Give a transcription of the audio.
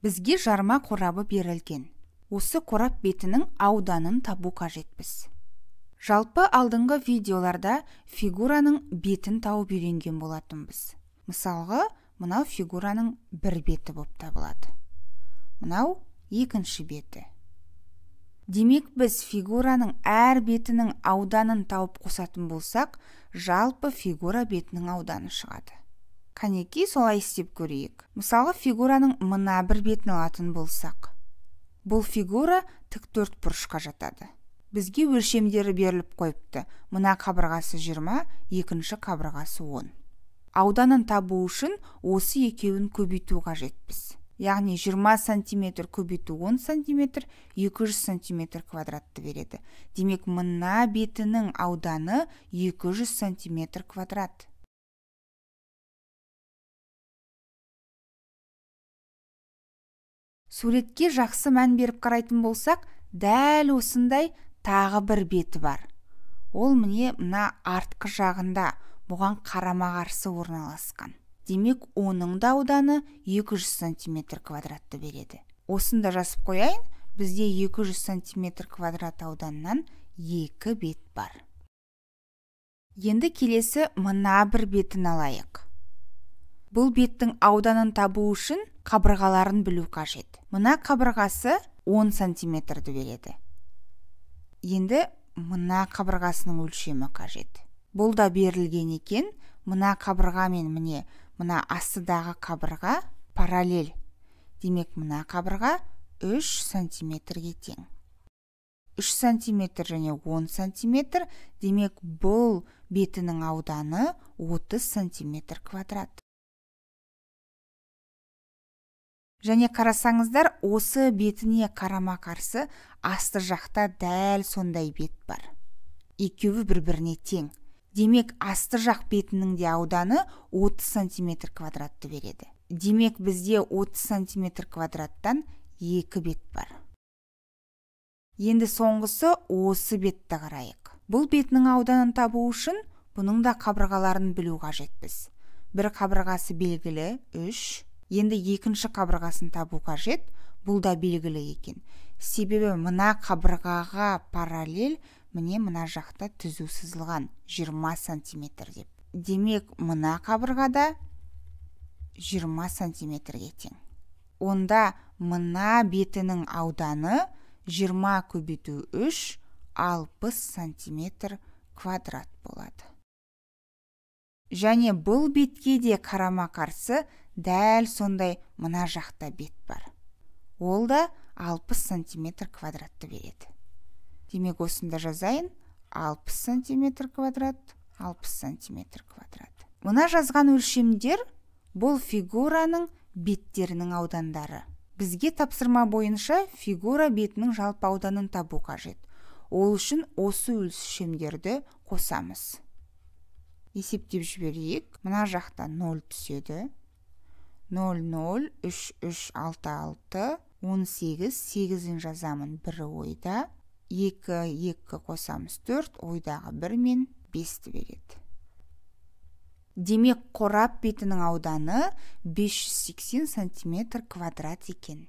бізге жарма қорабы берілген осы қорап бетінің ауданын табу қажетпіз жалпы алдыңғы видеоларда фигураның бетін тауып үйренген болатынбыз Мысалғы, мынау фигураның бір беті болып табылады мынау екінші беті демек біз фигураның әр бетінің ауданын тауып қосатын болсақ жалпы фигура бетінің ауданы шығады Қанеке солай істеп көрейік мысалы фигураның мына бір бетін алатын болсақ бұл фигура тік бұрышқа жатады бізге өлшемдері беріліп қойыпты мына қабырғасы 20 екінші қабырғасы 10 ауданын табу үшін осы екеуін көбейту қажетпіз яғни 20 сантиметр көбейту 10 сантиметр 200 сантиметр квадратты береді демек мына бетінің ауданы 200 сантиметр квадрат суретке жақсы мән беріп қарайтын болсақ дәл осындай тағы бір беті бар ол міне мына артқы жағында бұған қарама қарсы орналасқан демек оның да ауданы 200 сантиметр квадратты береді осында жазып қояйын бізде 200 сантиметр квадрат ауданнан екі бет бар енді келесі мына бір бетін алайық бұл беттің ауданын табу үшін қабырғаларын білу қажет мына қабырғасы 10 сантиметрді береді енді мына қабырғасының өлшемі қажет бұл да берілген екен мына қабырға мен міне мына астыдағы қабырға параллель демек мына қабырға 3 сантиметрге тең 3 сантиметр және 10 сантиметр демек бұл бетінің ауданы 30 сантиметр квадрат және қарасаңыздар осы бетіне қарама қарсы асты жақта дәл сондай бет бар екеуі бір біріне тең демек асты жақ бетінің де ауданы 30 сантиметр квадратты береді демек бізде 30 сантиметр квадраттан екі бет бар енді соңғысы осы бетті қарайық бұл бетінің ауданын табу үшін бұның да қабырғаларын білу қажетпіз бір қабырғасы белгілі 3 енді екінші қабырғасын табу қажет бұл да белгілі екен себебі мына қабырғаға параллель міне мына жақта түзу сызылған 20 сантиметр деп демек мына қабырғада 20 сантиметрге тең онда мына бетінің ауданы 20 көбейту 3 60 сантиметр квадрат болады және бұл бетке де қарама қарсы дәл сондай мына жақта бет бар ол да 60 сантиметр квадратты береді демек осында жазайын 60 сантиметр квадрат 60 сантиметр квадрат мына жазған өлшемдер бұл фигураның беттерінің аудандары бізге тапсырма бойынша фигура бетінің жалпы ауданын табу қажет ол үшін осы өлшемдерді қосамыз есептеп жіберейік мына жақта 0 түседі 0 0 18 8-ін жазамын бірі ойда 2 2 қосамыз 4 ойдағы 1 мен 5-ті береді демек қорап бетінің ауданы 580 сантиметр квадрат екен